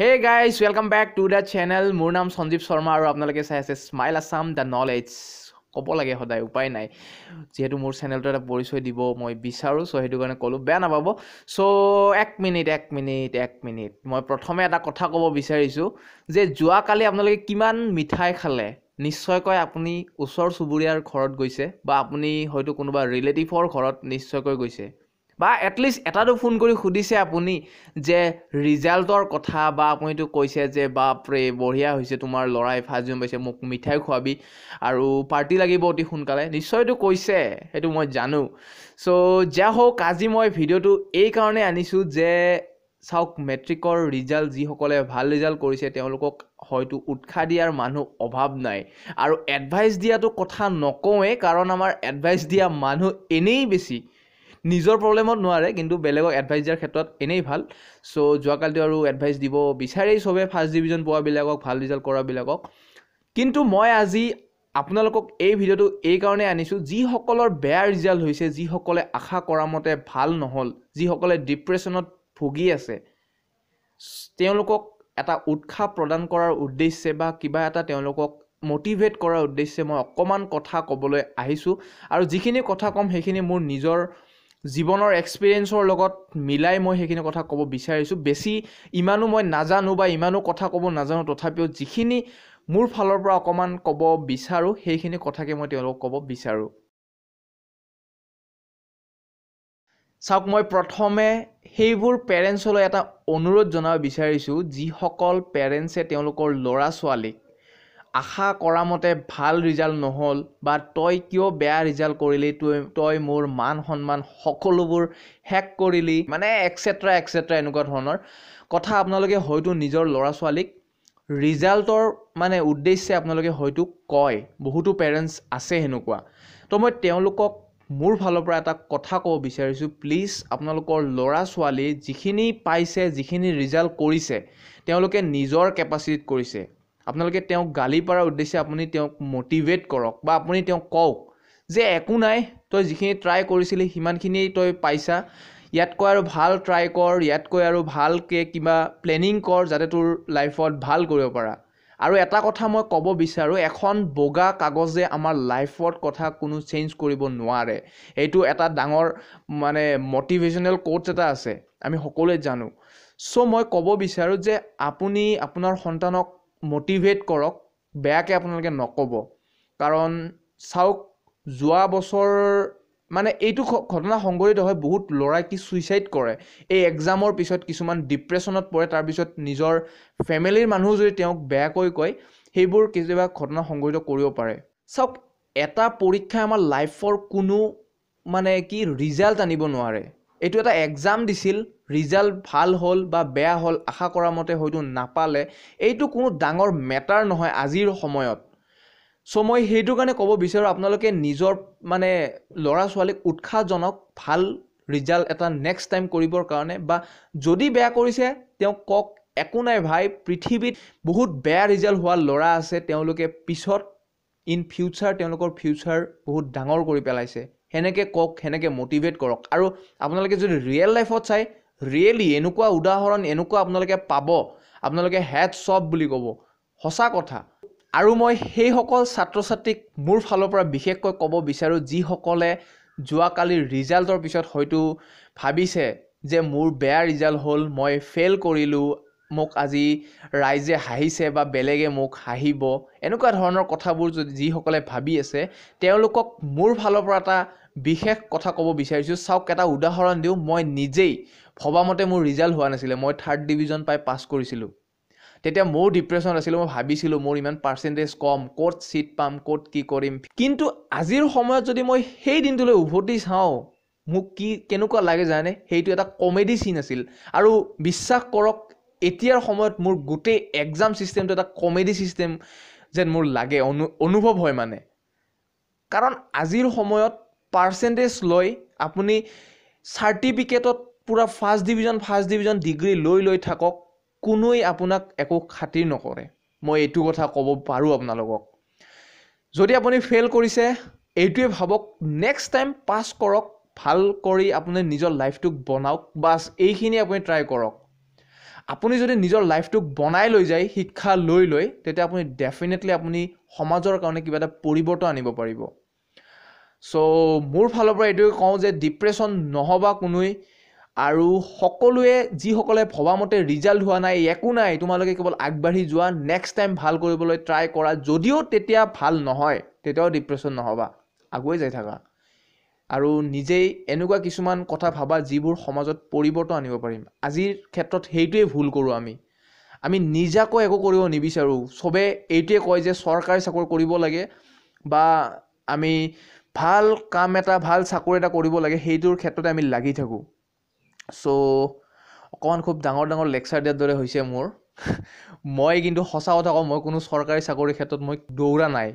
হে guys welcome back to the channel মোৰ নাম সঞ্জীৱ শৰ্মা আৰু আপোনালোকে চাই আছে স্মাইল আছাম দ্য নলেজ ক'ব লাগে সদায় উপায় নাই যিহেতু মোৰ চেনেলটো এটা পৰিচয় দিব মই বিচাৰোঁ চ' সেইটো কাৰণে ক'লোঁ বেয়া নাপাব চ' এক মিনিট এক মিনিট এক মিনিট মই প্ৰথমে এটা কথা ক'ব বিচাৰিছোঁ যে যোৱাকালি আপোনালোকে কিমান মিঠাই খালে নিশ্চয়কৈ আপুনি ওচৰ চুবুৰীয়াৰ ঘৰত গৈছে বা আপুনি হয়তো কোনোবা ৰিলেটিভৰ ঘৰত নিশ্চয়কৈ গৈছে বা এটলিষ্ট এটাটো ফোন কৰি সুধিছে আপুনি যে ৰিজাল্টৰ কথা বা আপুনিতো কৈছে যে বাপ ৰে বঢ়িয়া হৈছে তোমাৰ ল'ৰাই ফাৰ্ষ্ট জুম পাইছে মোক মিঠাই খুৱাবি আৰু পাৰ্টি লাগিব অতি সোনকালে নিশ্চয়তো কৈছে সেইটো মই জানো চ' যা হওক আজি মই ভিডিঅ'টো এইকাৰণে আনিছোঁ যে চাওক মেট্ৰিকৰ ৰিজাল্ট যিসকলে ভাল ৰিজাল্ট কৰিছে তেওঁলোকক হয়তো উৎসাহ দিয়াৰ মানুহ অভাৱ নাই আৰু এডভাইচ দিয়াটো কথা নকওঁৱেই কাৰণ আমাৰ এডভাইচ দিয়া মানুহ এনেই বেছি নিজৰ প্ৰব্লেমত নোৱাৰে কিন্তু বেলেগক এডভাইচ দিয়াৰ ক্ষেত্ৰত এনেই ভাল চ' যোৱাকালিতো আৰু এডভাইচ দিব বিচাৰেই চবেই ফাৰ্ষ্ট ডিভিজন পোৱাবিলাকক ভাল ৰিজাল্ট কৰাবিলাকক কিন্তু মই আজি আপোনালোকক এই ভিডিঅ'টো এইকাৰণেই আনিছোঁ যিসকলৰ বেয়া ৰিজাল্ট হৈছে যিসকলে আশা কৰা মতে ভাল নহ'ল যিসকলে ডিপ্ৰেশ্যনত ভুগি আছে তেওঁলোকক এটা উৎসাহ প্ৰদান কৰাৰ উদ্দেশ্যে বা কিবা এটা তেওঁলোকক মটিভেট কৰাৰ উদ্দেশ্যে মই অকণমান কথা ক'বলৈ আহিছোঁ আৰু যিখিনি কথা ক'ম সেইখিনি মোৰ নিজৰ জীৱনৰ এক্সপিৰিয়েঞ্চৰ লগত মিলাই মই সেইখিনি কথা ক'ব বিচাৰিছোঁ বেছি ইমানো মই নাজানো বা ইমানো কথা ক'ব নাজানো তথাপিও যিখিনি মোৰ ফালৰ পৰা অকণমান ক'ব বিচাৰোঁ সেইখিনি কথাকে মই তেওঁলোকক ক'ব বিচাৰোঁ চাওক মই প্ৰথমে সেইবোৰ পেৰেণ্টছলৈ এটা অনুৰোধ জনাব বিচাৰিছোঁ যিসকল পেৰেণ্টছে তেওঁলোকৰ ল'ৰা ছোৱালীক আশা কৰা মতে ভাল ৰিজাল্ট নহ'ল বা তই কিয় বেয়া ৰিজাল্ট কৰিলি তই তই মোৰ মান সন্মান সকলোবোৰ হেক কৰিলি মানে এক্সেট্ৰা এক্সেট্ৰা এনেকুৱা ধৰণৰ কথা আপোনালোকে হয়তো নিজৰ ল'ৰা ছোৱালীক ৰিজাল্টৰ মানে উদ্দেশ্যে আপোনালোকে হয়তো কয় বহুতো পেৰেণ্টছ আছে সেনেকুৱা তো মই তেওঁলোকক মোৰ ফালৰ পৰা এটা কথা ক'ব বিচাৰিছোঁ প্লিজ আপোনালোকৰ ল'ৰা ছোৱালী যিখিনি পাইছে যিখিনি ৰিজাল্ট কৰিছে তেওঁলোকে নিজৰ কেপাচিটিত কৰিছে আপোনালোকে তেওঁক গালি পৰাৰ উদ্দেশ্যে আপুনি তেওঁক মটিভেট কৰক বা আপুনি তেওঁক কওক যে একো নাই তই যিখিনি ট্ৰাই কৰিছিলি সিমানখিনি তই পাইছা ইয়াতকৈ আৰু ভাল ট্ৰাই কৰ ইয়াতকৈ আৰু ভালকৈ কিবা প্লেনিং কৰ যাতে তোৰ লাইফত ভাল কৰিব পাৰা আৰু এটা কথা মই ক'ব বিচাৰোঁ এখন বগা কাগজে আমাৰ লাইফত কথা কোনো চেঞ্জ কৰিব নোৱাৰে এইটো এটা ডাঙৰ মানে মটিভেশ্যনেল ক'ৰ্চ এটা আছে আমি সকলোৱে জানো চ' মই ক'ব বিচাৰোঁ যে আপুনি আপোনাৰ সন্তানক মটিভেট কৰক বেয়াকৈ আপোনালোকে নক'ব কাৰণ চাওক যোৱা বছৰ মানে এইটো ঘটনা সংঘটিত হয় বহুত ল'ৰাই কি ছুইচাইড কৰে এই এক্সামৰ পিছত কিছুমান ডিপ্ৰেশ্যনত পৰে তাৰপিছত নিজৰ ফেমিলিৰ মানুহ যদি তেওঁক বেয়াকৈ কয় সেইবোৰ কেতিয়াবা ঘটনা সংঘটিত কৰিব পাৰে চাওক এটা পৰীক্ষাই আমাৰ লাইফৰ কোনো মানে কি ৰিজাল্ট আনিব নোৱাৰে এইটো এটা এক্সাম দিছিল ৰিজাল্ট ভাল হ'ল বা বেয়া হ'ল আশা কৰা মতে হয়তো নাপালে এইটো কোনো ডাঙৰ মেটাৰ নহয় আজিৰ সময়ত চ' মই সেইটো কাৰণে ক'ব বিচাৰোঁ আপোনালোকে নিজৰ মানে ল'ৰা ছোৱালীক উৎসাহজনক ভাল ৰিজাল্ট এটা নেক্সট টাইম কৰিবৰ কাৰণে বা যদি বেয়া কৰিছে তেওঁক কওক একো নাই ভাই পৃথিৱীত বহুত বেয়া ৰিজাল্ট হোৱা ল'ৰা আছে তেওঁলোকে পিছত ইন ফিউচাৰ তেওঁলোকৰ ফিউচাৰ বহুত ডাঙৰ কৰি পেলাইছে সেনেকৈ কওক সেনেকৈ মটিভেট কৰক আৰু আপোনালোকে যদি ৰিয়েল লাইফত চায় ৰিয়েলি এনেকুৱা উদাহৰণ এনেকুৱা আপোনালোকে পাব আপোনালোকে হেড চপ বুলি ক'ব সঁচা কথা আৰু মই সেইসকল ছাত্ৰ ছাত্ৰীক মোৰ ফালৰ পৰা বিশেষকৈ ক'ব বিচাৰোঁ যিসকলে যোৱাকালি ৰিজাল্টৰ পিছত হয়তো ভাবিছে যে মোৰ বেয়া ৰিজাল্ট হ'ল মই ফেইল কৰিলোঁ মোক আজি ৰাইজে হাঁহিছে বা বেলেগে মোক হাঁহিব এনেকুৱা ধৰণৰ কথাবোৰ যদি যিসকলে ভাবি আছে তেওঁলোকক মোৰ ফালৰ পৰা এটা বিশেষ কথা ক'ব বিচাৰিছোঁ চাওক এটা উদাহৰণ দিওঁ মই নিজেই ভবামতে মোৰ ৰিজাল্ট হোৱা নাছিলে মই থাৰ্ড ডিভিজন পাই পাছ কৰিছিলোঁ তেতিয়া মোৰ ডিপ্ৰেশ্যন আছিলোঁ মই ভাবিছিলোঁ মোৰ ইমান পাৰ্চেণ্টেজ কম ক'ত ছিট পাম ক'ত কি কৰিম কিন্তু আজিৰ সময়ত যদি মই সেই দিনটোলৈ উভতি চাওঁ মোক কি কেনেকুৱা লাগে জানে সেইটো এটা কমেডি চিন আছিল আৰু বিশ্বাস কৰক এতিয়াৰ সময়ত মোৰ গোটেই এক্সাম ছিষ্টেমটো এটা কমেডি ছিষ্টেম যেন মোৰ লাগে অনু অনুভৱ হয় মানে কাৰণ আজিৰ সময়ত পাৰ্চেণ্টেজ লৈ আপুনি চাৰ্টিফিকেটত পুৰা first division first division degree লৈ লৈ থাকক কোনোৱেই আপোনাক একো খাতিৰ নকৰে মই এইটো কথা ক'ব পাৰোঁ আপোনালোকক যদি আপুনি ফেইল কৰিছে এইটোৱে ভাবক নেক্সট টাইম পাছ কৰক ভাল কৰি আপুনি নিজৰ লাইফটোক বনাওক বাছ এইখিনি আপুনি ট্ৰাই কৰক আপুনি যদি নিজৰ লাইফটোক বনাই লৈ যায় শিক্ষা লৈ লৈ তেতিয়া আপুনি ডেফিনেটলি আপুনি সমাজৰ কাৰণে কিবা এটা পৰিৱৰ্তন আনিব পাৰিব চ' মোৰ ফালৰ পৰা এইটোৱে কওঁ যে ডিপ্ৰেশ্যন নহ'বা কোনোৱেই আৰু সকলোৱে যিসকলে ভবামতে ৰিজাল্ট হোৱা নাই একো নাই তোমালোকে কেৱল আগবাঢ়ি যোৱা নেক্সট টাইম ভাল কৰিবলৈ ট্ৰাই কৰা যদিও তেতিয়া ভাল নহয় তেতিয়াও ডিপ্ৰেশ্যন নহ'বা আগুৱাই যাই থাকা আৰু নিজেই এনেকুৱা কিছুমান কথা ভাবা যিবোৰ সমাজত পৰিৱৰ্তন আনিব পাৰিম আজিৰ ক্ষেত্ৰত সেইটোৱে ভুল কৰোঁ আমি আমি নিজাকৈ একো কৰিব নিবিচাৰোঁ চবে এইটোৱে কয় যে চৰকাৰী চাকৰি কৰিব লাগে বা আমি ভাল কাম এটা ভাল চাকৰি এটা কৰিব লাগে সেইটোৰ ক্ষেত্ৰতে আমি লাগি থাকোঁ চ' অকণমান খুব ডাঙৰ ডাঙৰ লেকচাৰ দিয়াৰ দৰে হৈছে মোৰ মই কিন্তু সঁচা কথা কওঁ মই কোনো চৰকাৰী চাকৰিৰ ক্ষেত্ৰত মই দৌৰা নাই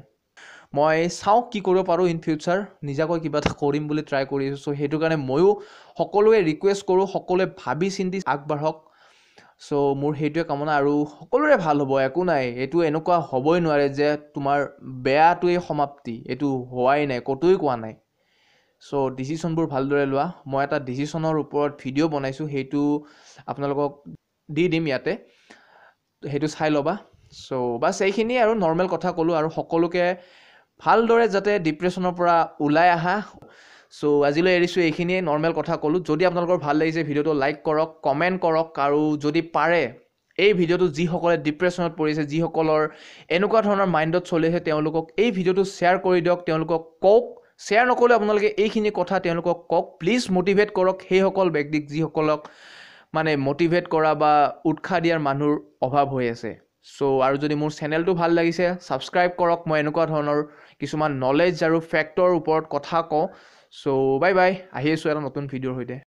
মই চাওঁ কি কৰিব পাৰোঁ ইন ফিউচাৰ নিজাকৈ কিবা এটা কৰিম বুলি ট্ৰাই কৰি আছোঁ চ' সেইটো কাৰণে ময়ো সকলোৱে ৰিকুৱেষ্ট কৰোঁ সকলোৱে ভাবি চিন্তি আগবাঢ়ক চ' মোৰ সেইটোৱে কামনা আৰু সকলোৰে ভাল হ'ব একো নাই এইটো এনেকুৱা হ'বই নোৱাৰে যে তোমাৰ বেয়াটোৱেই সমাপ্তি এইটো হোৱাই নাই ক'তোৱেই কোৱা নাই চ' ডিচিশ্যনবোৰ ভালদৰে লোৱা মই এটা ডিচিশ্যনৰ ওপৰত ভিডিঅ' বনাইছোঁ সেইটো আপোনালোকক দি দিম ইয়াতে সেইটো চাই ল'বা চ' বাছ এইখিনিয়ে আৰু নৰ্মেল কথা ক'লোঁ আৰু সকলোকে ভালদৰে যাতে ডিপ্ৰেশ্যনৰ পৰা ওলাই আহা চ' আজিলৈ এৰিছোঁ এইখিনিয়ে নৰ্মেল কথা ক'লোঁ যদি আপোনালোকৰ ভাল লাগিছে ভিডিঅ'টো লাইক কৰক কমেণ্ট কৰক আৰু যদি পাৰে এই ভিডিঅ'টো যিসকলে ডিপ্ৰেশ্যনত পৰিছে যিসকলৰ এনেকুৱা ধৰণৰ মাইণ্ডত চলি আছে তেওঁলোকক এই ভিডিঅ'টো শ্বেয়াৰ কৰি দিয়ক তেওঁলোকক কওক শ্বেয়াৰ নকৰিলেও আপোনালোকে এইখিনি কথা তেওঁলোকক কওক প্লিজ মটিভেট কৰক সেইসকল ব্যক্তিক যিসকলক মানে মটিভেট কৰা বা উৎসাহ দিয়াৰ মানুহৰ অভাৱ হৈ আছে চ' আৰু যদি মোৰ চেনেলটো ভাল লাগিছে ছাবস্ক্ৰাইব কৰক মই এনেকুৱা ধৰণৰ কিছুমান নলেজ আৰু ফেক্টৰ ওপৰত কথা কওঁ চ' বাই বাই আহি আছোঁ এটা নতুন ভিডিঅ'ৰ সৈতে